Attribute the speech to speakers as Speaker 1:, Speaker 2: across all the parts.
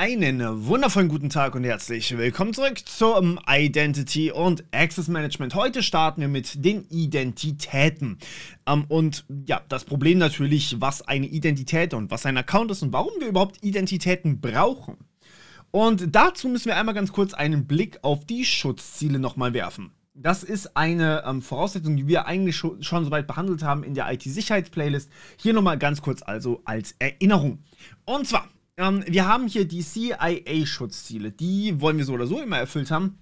Speaker 1: Einen wundervollen guten Tag und herzlich willkommen zurück zum Identity und Access Management. Heute starten wir mit den Identitäten. Ähm, und ja, das Problem natürlich, was eine Identität und was ein Account ist und warum wir überhaupt Identitäten brauchen. Und dazu müssen wir einmal ganz kurz einen Blick auf die Schutzziele nochmal werfen. Das ist eine ähm, Voraussetzung, die wir eigentlich schon, schon soweit behandelt haben in der IT-Sicherheits-Playlist. Hier nochmal ganz kurz also als Erinnerung. Und zwar ähm, wir haben hier die CIA-Schutzziele. Die wollen wir so oder so immer erfüllt haben.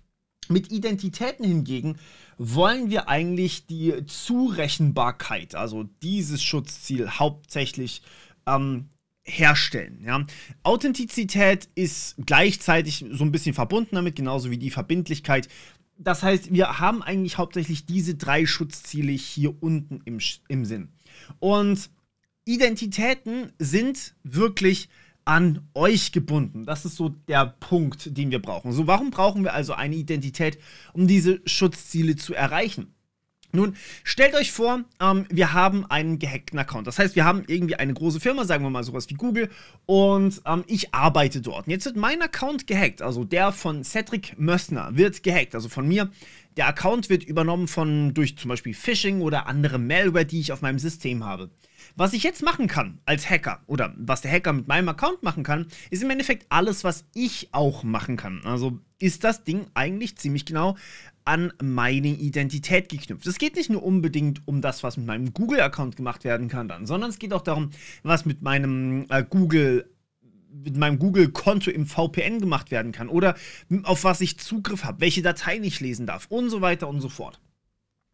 Speaker 1: Mit Identitäten hingegen wollen wir eigentlich die Zurechenbarkeit, also dieses Schutzziel hauptsächlich ähm, herstellen. Ja? Authentizität ist gleichzeitig so ein bisschen verbunden damit, genauso wie die Verbindlichkeit. Das heißt, wir haben eigentlich hauptsächlich diese drei Schutzziele hier unten im, im Sinn. Und Identitäten sind wirklich an euch gebunden. Das ist so der Punkt, den wir brauchen. So, warum brauchen wir also eine Identität, um diese Schutzziele zu erreichen? Nun, stellt euch vor, ähm, wir haben einen gehackten Account. Das heißt, wir haben irgendwie eine große Firma, sagen wir mal sowas wie Google, und ähm, ich arbeite dort. Und jetzt wird mein Account gehackt, also der von Cedric Mössner wird gehackt, also von mir. Der Account wird übernommen von durch zum Beispiel Phishing oder andere Malware, die ich auf meinem System habe. Was ich jetzt machen kann als Hacker oder was der Hacker mit meinem Account machen kann, ist im Endeffekt alles, was ich auch machen kann. Also ist das Ding eigentlich ziemlich genau an meine Identität geknüpft. Es geht nicht nur unbedingt um das, was mit meinem Google-Account gemacht werden kann, dann, sondern es geht auch darum, was mit meinem äh, Google mit meinem Google-Konto im VPN gemacht werden kann oder auf was ich Zugriff habe, welche Dateien ich lesen darf und so weiter und so fort.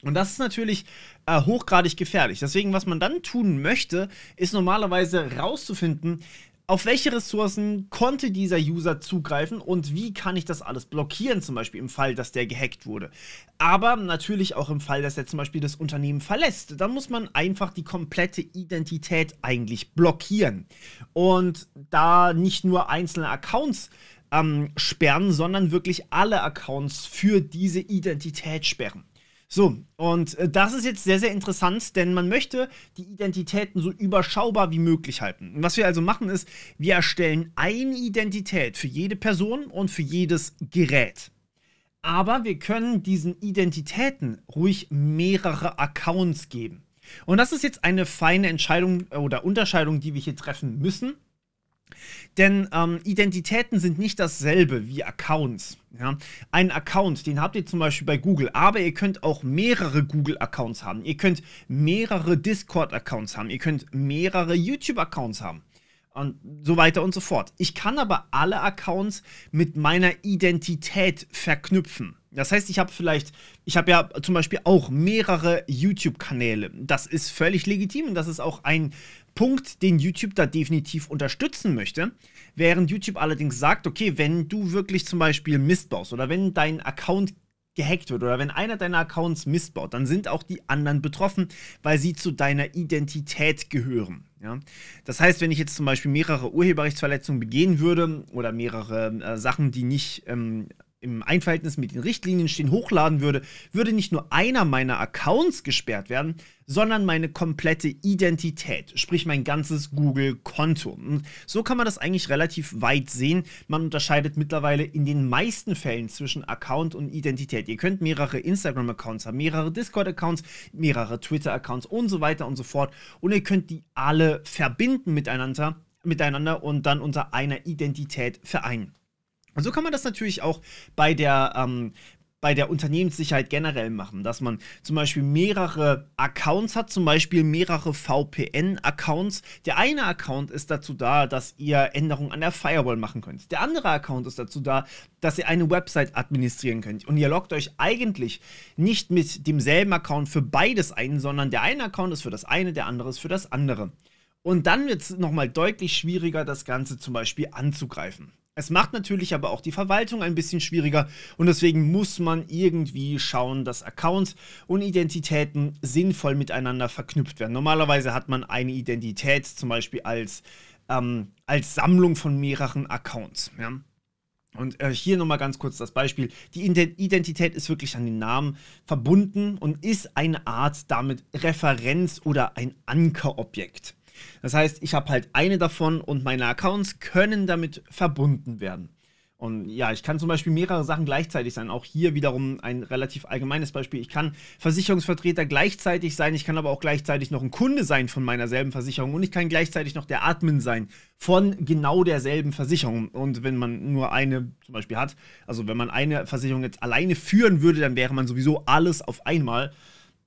Speaker 1: Und das ist natürlich äh, hochgradig gefährlich. Deswegen, was man dann tun möchte, ist normalerweise rauszufinden, auf welche Ressourcen konnte dieser User zugreifen und wie kann ich das alles blockieren, zum Beispiel im Fall, dass der gehackt wurde. Aber natürlich auch im Fall, dass er zum Beispiel das Unternehmen verlässt. Da muss man einfach die komplette Identität eigentlich blockieren. Und da nicht nur einzelne Accounts ähm, sperren, sondern wirklich alle Accounts für diese Identität sperren. So, und äh, das ist jetzt sehr, sehr interessant, denn man möchte die Identitäten so überschaubar wie möglich halten. Und was wir also machen ist, wir erstellen eine Identität für jede Person und für jedes Gerät. Aber wir können diesen Identitäten ruhig mehrere Accounts geben. Und das ist jetzt eine feine Entscheidung äh, oder Unterscheidung, die wir hier treffen müssen. Denn ähm, Identitäten sind nicht dasselbe wie Accounts. Ja? Ein Account, den habt ihr zum Beispiel bei Google, aber ihr könnt auch mehrere Google-Accounts haben. Ihr könnt mehrere Discord-Accounts haben. Ihr könnt mehrere YouTube-Accounts haben. Und so weiter und so fort. Ich kann aber alle Accounts mit meiner Identität verknüpfen. Das heißt, ich habe vielleicht, ich habe ja zum Beispiel auch mehrere YouTube-Kanäle. Das ist völlig legitim und das ist auch ein Punkt, den YouTube da definitiv unterstützen möchte. Während YouTube allerdings sagt, okay, wenn du wirklich zum Beispiel Mist baust oder wenn dein Account gehackt wird oder wenn einer deiner Accounts Mist baut, dann sind auch die anderen betroffen, weil sie zu deiner Identität gehören. Ja? Das heißt, wenn ich jetzt zum Beispiel mehrere Urheberrechtsverletzungen begehen würde oder mehrere äh, Sachen, die nicht ähm, im Einverhältnis mit den Richtlinien stehen, hochladen würde, würde nicht nur einer meiner Accounts gesperrt werden, sondern meine komplette Identität, sprich mein ganzes Google-Konto. so kann man das eigentlich relativ weit sehen. Man unterscheidet mittlerweile in den meisten Fällen zwischen Account und Identität. Ihr könnt mehrere Instagram-Accounts haben, mehrere Discord-Accounts, mehrere Twitter-Accounts und so weiter und so fort. Und ihr könnt die alle verbinden miteinander, miteinander und dann unter einer Identität vereinen. Und so kann man das natürlich auch bei der, ähm, bei der Unternehmenssicherheit generell machen, dass man zum Beispiel mehrere Accounts hat, zum Beispiel mehrere VPN-Accounts. Der eine Account ist dazu da, dass ihr Änderungen an der Firewall machen könnt. Der andere Account ist dazu da, dass ihr eine Website administrieren könnt. Und ihr loggt euch eigentlich nicht mit demselben Account für beides ein, sondern der eine Account ist für das eine, der andere ist für das andere. Und dann wird es nochmal deutlich schwieriger, das Ganze zum Beispiel anzugreifen. Es macht natürlich aber auch die Verwaltung ein bisschen schwieriger und deswegen muss man irgendwie schauen, dass Accounts und Identitäten sinnvoll miteinander verknüpft werden. Normalerweise hat man eine Identität zum Beispiel als, ähm, als Sammlung von mehreren Accounts. Ja? Und äh, hier nochmal ganz kurz das Beispiel. Die Identität ist wirklich an den Namen verbunden und ist eine Art damit Referenz oder ein Ankerobjekt. Das heißt, ich habe halt eine davon und meine Accounts können damit verbunden werden. Und ja, ich kann zum Beispiel mehrere Sachen gleichzeitig sein. Auch hier wiederum ein relativ allgemeines Beispiel. Ich kann Versicherungsvertreter gleichzeitig sein, ich kann aber auch gleichzeitig noch ein Kunde sein von meiner selben Versicherung und ich kann gleichzeitig noch der Admin sein von genau derselben Versicherung. Und wenn man nur eine zum Beispiel hat, also wenn man eine Versicherung jetzt alleine führen würde, dann wäre man sowieso alles auf einmal.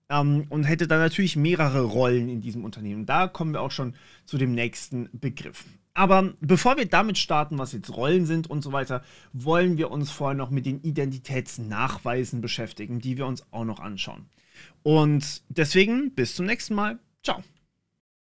Speaker 1: Ähm, und hätte dann natürlich mehrere Rollen in diesem Unternehmen. da kommen wir auch schon zu dem nächsten Begriff. Aber bevor wir damit starten, was jetzt Rollen sind und so weiter, wollen wir uns vorher noch mit den Identitätsnachweisen beschäftigen, die wir uns auch noch anschauen. Und deswegen bis zum nächsten Mal. Ciao.